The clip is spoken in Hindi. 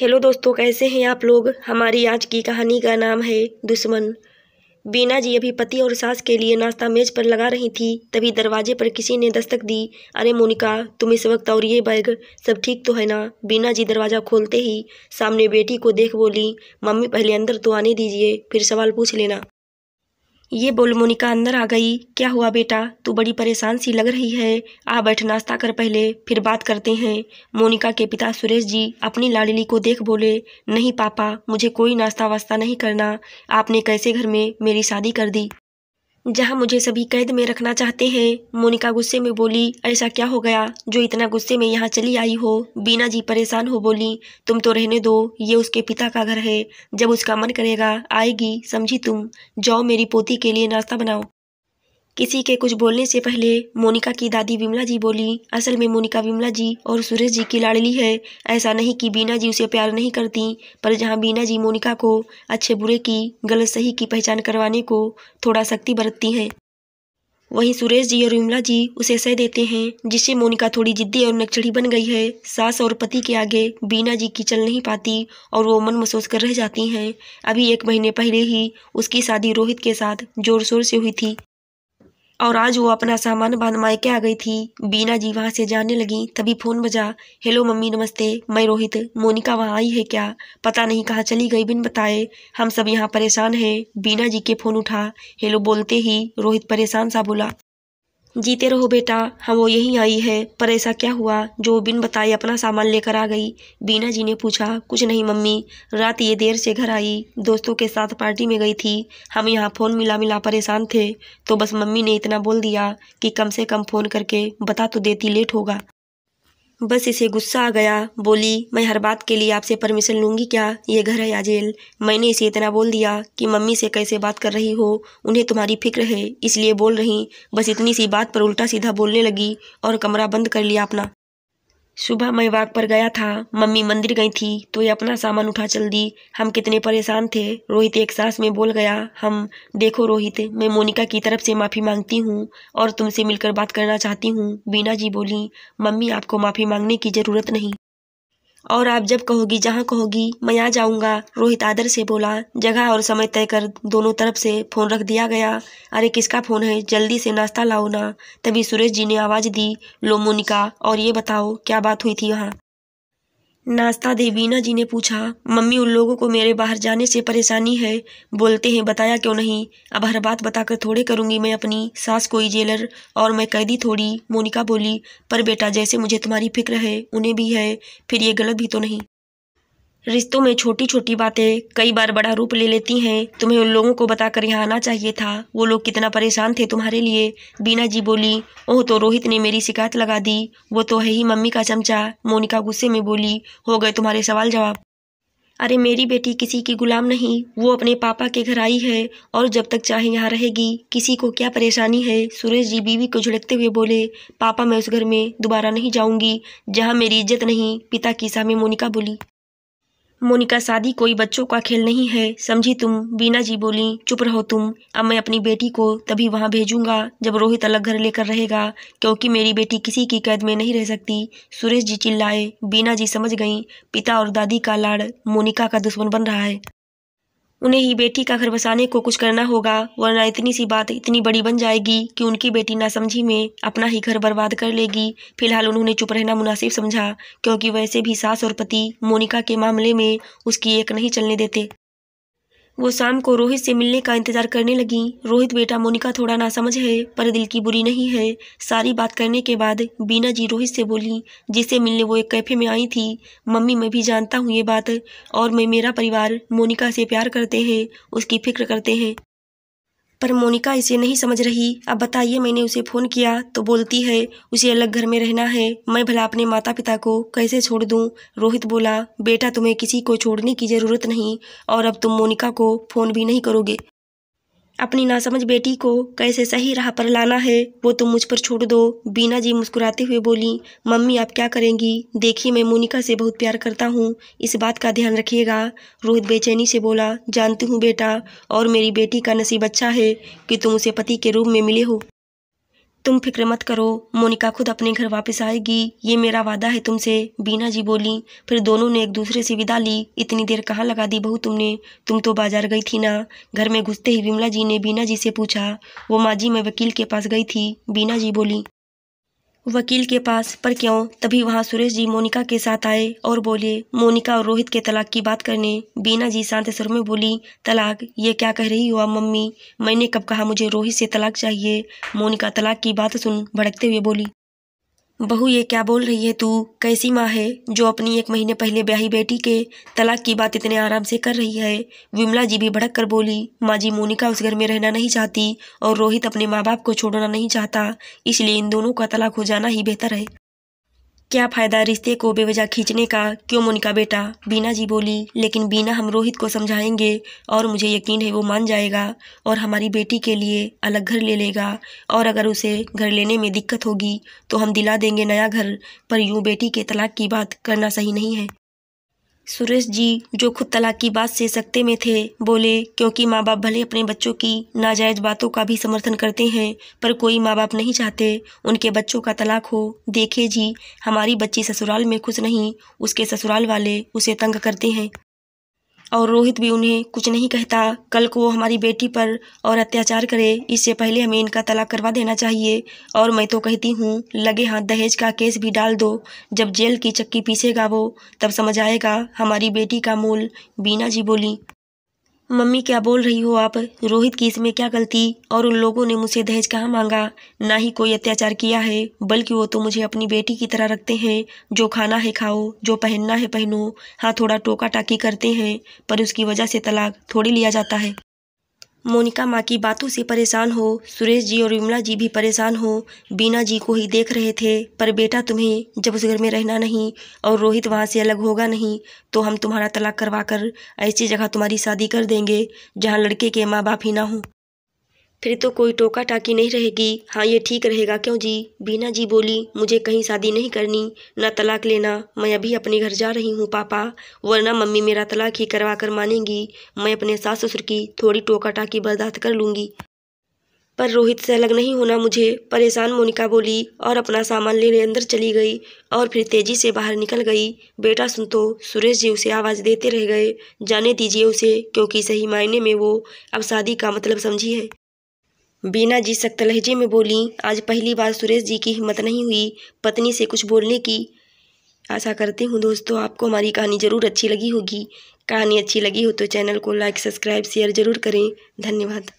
हेलो दोस्तों कैसे हैं आप लोग हमारी आज की कहानी का नाम है दुश्मन बीना जी अभी पति और सास के लिए नाश्ता मेज पर लगा रही थी तभी दरवाजे पर किसी ने दस्तक दी अरे मोनिका तुम इस वक्त और ये बैग सब ठीक तो है ना बीना जी दरवाज़ा खोलते ही सामने बेटी को देख बोली मम्मी पहले अंदर तो आने दीजिए फिर सवाल पूछ लेना ये बोल मोनिका अंदर आ गई क्या हुआ बेटा तू बड़ी परेशान सी लग रही है आ बैठ नाश्ता कर पहले फिर बात करते हैं मोनिका के पिता सुरेश जी अपनी लाडली को देख बोले नहीं पापा मुझे कोई नाश्ता वास्ता नहीं करना आपने कैसे घर में मेरी शादी कर दी जहां मुझे सभी कैद में रखना चाहते हैं मोनिका गुस्से में बोली ऐसा क्या हो गया जो इतना गुस्से में यहाँ चली आई हो बीना जी परेशान हो बोली तुम तो रहने दो ये उसके पिता का घर है जब उसका मन करेगा आएगी समझी तुम जाओ मेरी पोती के लिए नाश्ता बनाओ किसी के कुछ बोलने से पहले मोनिका की दादी विमला जी बोली असल में मोनिका विमला जी और सुरेश जी की लाडली है ऐसा नहीं कि बीना जी उसे प्यार नहीं करती पर जहां बीना जी मोनिका को अच्छे बुरे की गलत सही की पहचान करवाने को थोड़ा सख्ती बरतती हैं वहीं सुरेश जी और विमला जी उसे सह देते हैं जिससे मोनिका थोड़ी जिद्दी और नक्चड़ी बन गई है सास और पति के आगे बीना जी की चल नहीं पाती और वो मन महसूस कर रह जाती हैं अभी एक महीने पहले ही उसकी शादी रोहित के साथ जोर शोर से हुई थी और आज वो अपना सामान बांध मायके आ गई थी बीना जी वहाँ से जाने लगी तभी फोन बजा हेलो मम्मी नमस्ते मैं रोहित मोनिका वहाँ आई है क्या पता नहीं कहाँ चली गई बिन बताए हम सब यहाँ परेशान हैं बीना जी के फोन उठा हेलो बोलते ही रोहित परेशान सा बोला जीते रहो बेटा हम हाँ वो यहीं आई है पर ऐसा क्या हुआ जो बिन बताए अपना सामान लेकर आ गई बीना जी ने पूछा कुछ नहीं मम्मी रात ये देर से घर आई दोस्तों के साथ पार्टी में गई थी हम यहाँ फ़ोन मिला मिला परेशान थे तो बस मम्मी ने इतना बोल दिया कि कम से कम फ़ोन करके बता तो देती लेट होगा बस इसे गुस्सा आ गया बोली मैं हर बात के लिए आपसे परमिशन लूँगी क्या ये घर है या जेल मैंने इसे इतना बोल दिया कि मम्मी से कैसे बात कर रही हो उन्हें तुम्हारी फिक्र है इसलिए बोल रही बस इतनी सी बात पर उल्टा सीधा बोलने लगी और कमरा बंद कर लिया अपना सुबह मैं वाक पर गया था मम्मी मंदिर गई थी तो ये अपना सामान उठा चल दी हम कितने परेशान थे रोहित एक सांस में बोल गया हम देखो रोहित मैं मोनिका की तरफ से माफ़ी मांगती हूँ और तुमसे मिलकर बात करना चाहती हूँ बीना जी बोली मम्मी आपको माफ़ी मांगने की ज़रूरत नहीं और आप जब कहोगी जहाँ कहोगी मैं आ जाऊँगा रोहित आदर से बोला जगह और समय तय कर दोनों तरफ से फोन रख दिया गया अरे किसका फोन है जल्दी से नाश्ता लाओ ना तभी सुरेश जी ने आवाज़ दी लो मोनिका और ये बताओ क्या बात हुई थी वहाँ नाश्ता दे वीना जी ने पूछा मम्मी उन लोगों को मेरे बाहर जाने से परेशानी है बोलते हैं बताया क्यों नहीं अब हर बात बताकर थोड़े करूँगी मैं अपनी सास कोई जेलर और मैं कैदी थोड़ी मोनिका बोली पर बेटा जैसे मुझे तुम्हारी फिक्र है उन्हें भी है फिर ये गलत भी तो नहीं रिश्तों में छोटी छोटी बातें कई बार बड़ा रूप ले लेती हैं तुम्हें उन लोगों को बताकर यहाँ आना चाहिए था वो लोग कितना परेशान थे तुम्हारे लिए बीना जी बोली ओह तो रोहित ने मेरी शिकायत लगा दी वो तो है ही मम्मी का चमचा मोनिका गुस्से में बोली हो गए तुम्हारे सवाल जवाब अरे मेरी बेटी किसी की गुलाम नहीं वो अपने पापा के घर आई है और जब तक चाहे यहाँ रहेगी किसी को क्या परेशानी है सुरेश जी बीवी को झुलकते हुए बोले पापा मैं उस घर में दोबारा नहीं जाऊँगी जहाँ मेरी इज्जत नहीं पिता की सामने मोनिका बोली मोनिका शादी कोई बच्चों का खेल नहीं है समझी तुम बीना जी बोली चुप रहो तुम अब मैं अपनी बेटी को तभी वहाँ भेजूंगा जब रोहित अलग घर लेकर रहेगा क्योंकि मेरी बेटी किसी की कैद में नहीं रह सकती सुरेश जी चिल्लाए बीना जी समझ गईं पिता और दादी का लाड़ मोनिका का दुश्मन बन रहा है उन्हें ही बेटी का घर बसाने को कुछ करना होगा वरना इतनी सी बात इतनी बड़ी बन जाएगी कि उनकी बेटी समझी में अपना ही घर बर्बाद कर लेगी फिलहाल उन्होंने चुप रहना मुनासिब समझा क्योंकि वैसे भी सास और पति मोनिका के मामले में उसकी एक नहीं चलने देते वो शाम को रोहित से मिलने का इंतजार करने लगी रोहित बेटा मोनिका थोड़ा नासमझ है पर दिल की बुरी नहीं है सारी बात करने के बाद बीना जी रोहित से बोली जिसे मिलने वो एक कैफे में आई थी मम्मी मैं भी जानता हूँ ये बात और मैं मेरा परिवार मोनिका से प्यार करते हैं उसकी फिक्र करते हैं पर मोनिका इसे नहीं समझ रही अब बताइए मैंने उसे फ़ोन किया तो बोलती है उसे अलग घर में रहना है मैं भला अपने माता पिता को कैसे छोड़ दूँ रोहित बोला बेटा तुम्हें किसी को छोड़ने की ज़रूरत नहीं और अब तुम मोनिका को फ़ोन भी नहीं करोगे अपनी नासमझ बेटी को कैसे सही राह पर लाना है वो तुम तो मुझ पर छोड़ दो बीना जी मुस्कुराते हुए बोली मम्मी आप क्या करेंगी देखिए मैं मोनिका से बहुत प्यार करता हूँ इस बात का ध्यान रखिएगा रोहित बेचैनी से बोला जानती हूँ बेटा और मेरी बेटी का नसीब अच्छा है कि तुम उसे पति के रूप में मिले हो तुम फिक्र मत करो मोनिका खुद अपने घर वापस आएगी ये मेरा वादा है तुमसे बीना जी बोली फिर दोनों ने एक दूसरे से विदा ली इतनी देर कहाँ लगा दी बहू तुमने तुम तो बाजार गई थी ना घर में घुसते ही विमला जी ने बीना जी से पूछा वो माँ जी मैं वकील के पास गई थी बीना जी बोली वकील के पास पर क्यों तभी वहां सुरेश जी मोनिका के साथ आए और बोले मोनिका और रोहित के तलाक की बात करने बीना जी शांत स्वर में बोली तलाक ये क्या कह रही हो आप मम्मी मैंने कब कहा मुझे रोहित से तलाक चाहिए मोनिका तलाक की बात सुन भड़कते हुए बोली बहू ये क्या बोल रही है तू कैसी माँ है जो अपनी एक महीने पहले ब्याही बेटी के तलाक की बात इतने आराम से कर रही है विमला जी भी भड़क कर बोली माँ जी मोनिका उस घर में रहना नहीं चाहती और रोहित अपने माँ बाप को छोड़ना नहीं चाहता इसलिए इन दोनों का तलाक हो जाना ही बेहतर है क्या फ़ायदा रिश्ते को बेवजह खींचने का क्यों मोनिका बेटा बीना जी बोली लेकिन बीना हम रोहित को समझाएंगे और मुझे यकीन है वो मान जाएगा और हमारी बेटी के लिए अलग घर ले लेगा और अगर उसे घर लेने में दिक्कत होगी तो हम दिला देंगे नया घर पर यूँ बेटी के तलाक की बात करना सही नहीं है सुरेश जी जो खुद तलाक की बात से सकते में थे बोले क्योंकि माँ बाप भले अपने बच्चों की नाजायज बातों का भी समर्थन करते हैं पर कोई माँ बाप नहीं चाहते उनके बच्चों का तलाक हो देखे जी हमारी बच्ची ससुराल में खुश नहीं उसके ससुराल वाले उसे तंग करते हैं और रोहित भी उन्हें कुछ नहीं कहता कल को वो हमारी बेटी पर और अत्याचार करे इससे पहले हमें इनका तलाक करवा देना चाहिए और मैं तो कहती हूँ लगे हाथ दहेज का केस भी डाल दो जब जेल की चक्की पीसेगा वो तब समझ आएगा हमारी बेटी का मोल बीना जी बोली मम्मी क्या बोल रही हो आप रोहित की इसमें क्या गलती और उन लोगों ने मुझसे दहेज कहाँ मांगा ना ही कोई अत्याचार किया है बल्कि वो तो मुझे अपनी बेटी की तरह रखते हैं जो खाना है खाओ जो पहनना है पहनो हाँ थोड़ा टोका टाकी करते हैं पर उसकी वजह से तलाक थोड़ी लिया जाता है मोनिका माँ की बातों से परेशान हो सुरेश जी और विमला जी भी परेशान हो बीना जी को ही देख रहे थे पर बेटा तुम्हें जब उस घर में रहना नहीं और रोहित वहाँ से अलग होगा नहीं तो हम तुम्हारा तलाक करवा कर ऐसी जगह तुम्हारी शादी कर देंगे जहाँ लड़के के माँ बाप ही ना हों फिर तो कोई टोका टाकी नहीं रहेगी हाँ ये ठीक रहेगा क्यों जी बीना जी बोली मुझे कहीं शादी नहीं करनी ना तलाक लेना मैं अभी अपने घर जा रही हूँ पापा वरना मम्मी मेरा तलाक ही करवा कर मानेंगी मैं अपने सास ससुर की थोड़ी टोका टाकी बर्दाश्त कर लूँगी पर रोहित से अलग नहीं होना मुझे परेशान मोनिका बोली और अपना सामान लेने अंदर चली गई और फिर तेजी से बाहर निकल गई बेटा सुन तो सुरेश जी उसे आवाज़ देते रह गए जाने दीजिए उसे क्योंकि सही मायने में वो अब शादी का मतलब समझी है बीना जी सख्त लहजे में बोली आज पहली बार सुरेश जी की हिम्मत नहीं हुई पत्नी से कुछ बोलने की आशा करती हूँ दोस्तों आपको हमारी कहानी ज़रूर अच्छी लगी होगी कहानी अच्छी लगी हो तो चैनल को लाइक सब्सक्राइब शेयर ज़रूर करें धन्यवाद